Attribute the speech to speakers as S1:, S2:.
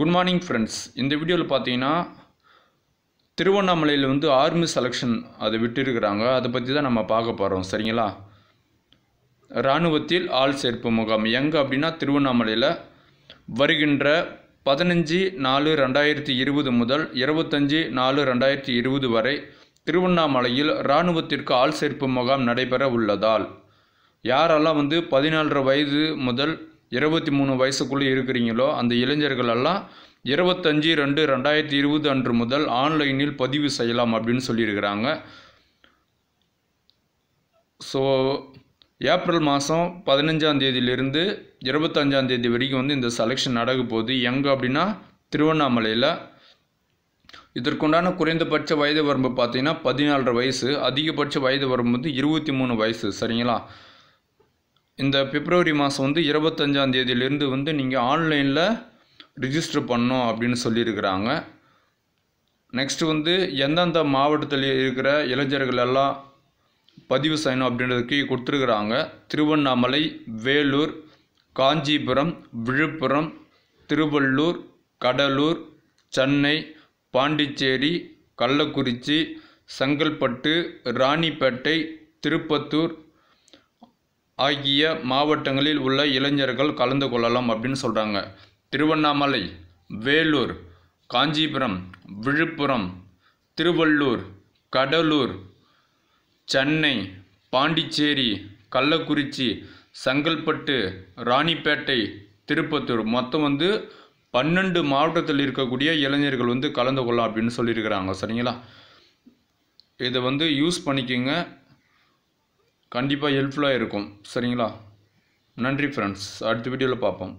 S1: good morning friends இந்த வீடியோவில் பார்த்தீங்கன்னா திருவண்ணாமலையில் வந்து ஆர்மி செலெக்ஷன் அதை விட்டுருக்கிறாங்க அதை பற்றி தான் நம்ம பார்க்க போகிறோம் சரிங்களா இராணுவத்தில் ஆள் சேர்ப்பு முகாம் எங்கே அப்படின்னா திருவண்ணாமலையில் வருகின்ற பதினஞ்சு நாலு ரெண்டாயிரத்தி இருபது முதல் இருபத்தஞ்சி நாலு ரெண்டாயிரத்தி இருபது வரை திருவண்ணாமலையில் இராணுவத்திற்கு ஆள் சேர்ப்பு முகாம் நடைபெற உள்ளதால் யாரெல்லாம் வந்து பதினாலரை வயது முதல் இருபத்தி மூணு வயசுக்குள்ளே இருக்கிறீங்களோ அந்த இளைஞர்களெல்லாம் இருபத்தஞ்சி ரெண்டு ரெண்டாயிரத்தி இருபது அன்று முதல் ஆன்லைனில் பதிவு செய்யலாம் அப்படின்னு சொல்லியிருக்கிறாங்க ஸோ ஏப்ரல் மாதம் பதினஞ்சாம் தேதியிலிருந்து இருபத்தஞ்சாம் தேதி வரைக்கும் வந்து இந்த செலெக்ஷன் நடக்க போகுது எங்கே அப்படின்னா திருவண்ணாமலையில் இதற்குண்டான குறைந்தபட்ச வயது வரம்பு பார்த்திங்கன்னா பதினாலரை வயசு அதிகபட்ச வயது வரம்பு வந்து இருபத்தி மூணு வயசு சரிங்களா இந்த பிப்ரவரி மாதம் வந்து இருபத்தஞ்சாம் தேதியிலேருந்து வந்து நீங்கள் ஆன்லைனில் ரிஜிஸ்டர் பண்ணும் அப்படின்னு சொல்லியிருக்கிறாங்க நெக்ஸ்ட்டு வந்து எந்தெந்த மாவட்டத்தில் இருக்கிற இளைஞர்கள் எல்லாம் பதிவு செய்யணும் அப்படின்றதுக்கு கொடுத்துருக்குறாங்க திருவண்ணாமலை வேலூர் காஞ்சிபுரம் விழுப்புரம் திருவள்ளூர் கடலூர் சென்னை பாண்டிச்சேரி கள்ளக்குறிச்சி செங்கல்பட்டு ராணிப்பேட்டை திருப்பத்தூர் ஆகிய மாவட்டங்களில் உள்ள இளைஞர்கள் கலந்து கொள்ளலாம் அப்படின்னு சொல்கிறாங்க திருவண்ணாமலை வேலூர் காஞ்சிபுரம் விழுப்புரம் திருவள்ளூர் கடலூர் சென்னை பாண்டிச்சேரி கள்ளக்குறிச்சி செங்கல்பட்டு ராணிப்பேட்டை திருப்பத்தூர் மொத்தம் வந்து பன்னெண்டு மாவட்டத்தில் இருக்கக்கூடிய இளைஞர்கள் வந்து கலந்து கொள்ளலாம் அப்படின்னு சொல்லியிருக்கிறாங்க சரிங்களா இதை வந்து யூஸ் பண்ணிக்கோங்க கண்டிப்பாக ஹெல்ப்ஃபுல்லாக இருக்கும் சரிங்களா நன்றி ஃப்ரெண்ட்ஸ் அடுத்த வீடியோவில் பார்ப்போம்